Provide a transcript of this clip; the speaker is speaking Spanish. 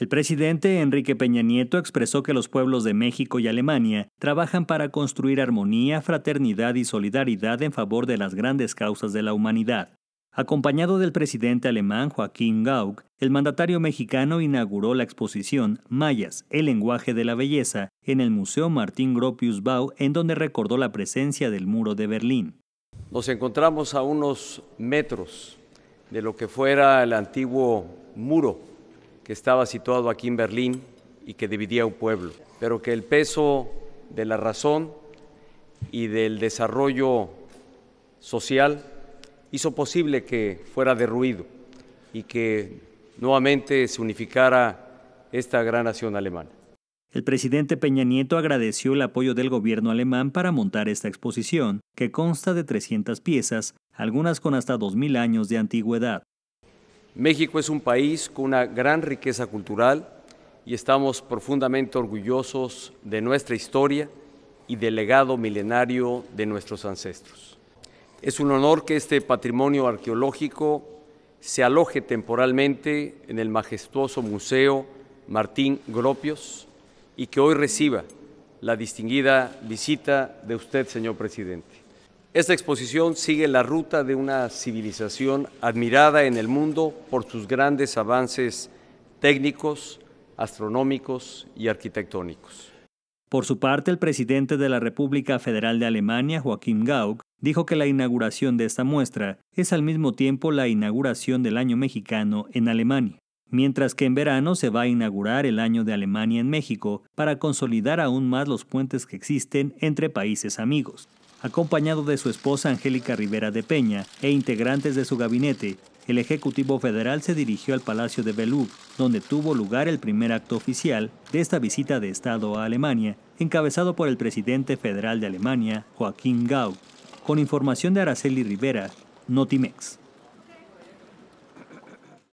El presidente Enrique Peña Nieto expresó que los pueblos de México y Alemania trabajan para construir armonía, fraternidad y solidaridad en favor de las grandes causas de la humanidad. Acompañado del presidente alemán Joaquín Gauck, el mandatario mexicano inauguró la exposición Mayas, el lenguaje de la belleza, en el Museo Martín Gropius Bau, en donde recordó la presencia del muro de Berlín. Nos encontramos a unos metros de lo que fuera el antiguo muro que estaba situado aquí en Berlín y que dividía un pueblo, pero que el peso de la razón y del desarrollo social hizo posible que fuera derruido y que nuevamente se unificara esta gran nación alemana. El presidente Peña Nieto agradeció el apoyo del gobierno alemán para montar esta exposición, que consta de 300 piezas, algunas con hasta 2.000 años de antigüedad. México es un país con una gran riqueza cultural y estamos profundamente orgullosos de nuestra historia y del legado milenario de nuestros ancestros. Es un honor que este patrimonio arqueológico se aloje temporalmente en el majestuoso Museo Martín Gropios y que hoy reciba la distinguida visita de usted, señor presidente. Esta exposición sigue la ruta de una civilización admirada en el mundo por sus grandes avances técnicos, astronómicos y arquitectónicos. Por su parte, el presidente de la República Federal de Alemania, Joachim Gauck, dijo que la inauguración de esta muestra es al mismo tiempo la inauguración del año mexicano en Alemania, mientras que en verano se va a inaugurar el año de Alemania en México para consolidar aún más los puentes que existen entre países amigos acompañado de su esposa Angélica Rivera de Peña e integrantes de su gabinete, el Ejecutivo Federal se dirigió al Palacio de Belú, donde tuvo lugar el primer acto oficial de esta visita de Estado a Alemania, encabezado por el presidente federal de Alemania, Joaquín Gau, con información de Araceli Rivera, Notimex.